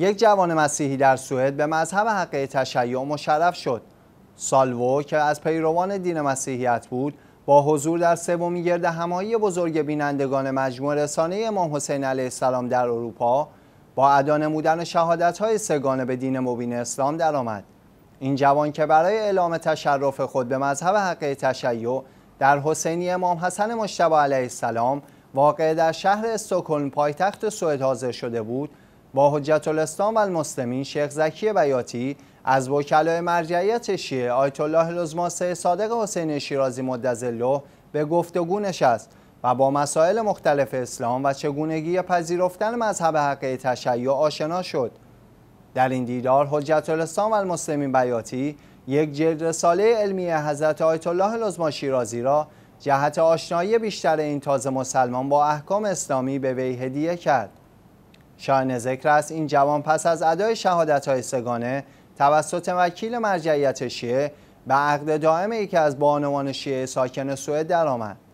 یک جوان مسیحی در سوئد به مذهب حقه تشیع مشرف شد. سالوو که از پیروان دین مسیحیت بود با حضور در سومین گرد همایی بزرگ بینندگان مجموع رسانه امام حسین علیه السلام در اروپا با ادا نمودن شهادت‌های سگانه به دین مبین اسلام درآمد. این جوان که برای اعلام تشرف خود به مذهب حقه تشیع در حسینی امام حسن مشتبه علیه السلام واقع در شهر استکهلم پایتخت سوئد حاضر شده بود با حجت الاسلام و المسلمین شیخ زکی بیاتی از وکلای مرجعیت شیعه آیت الله سه صادق حسین شیرازی مدظله به گفتگو نشست و با مسائل مختلف اسلام و چگونگی پذیرفتن مذهب حقه تشیع آشنا شد در این دیدار حجت الاسلام و المسلمین بیاتی یک جلد رساله علمی حضرت آیت الله لزما شیرازی را جهت آشنایی بیشتر این تازه مسلمان با احکام اسلامی به وی هدیه کرد شاهن ذکر است این جوان پس از ادای شهادت های سگانه توسط وکیل مرجعیت شیعه به عقد دائم یکی از بانوان شیعه ساکن سوئد درآمد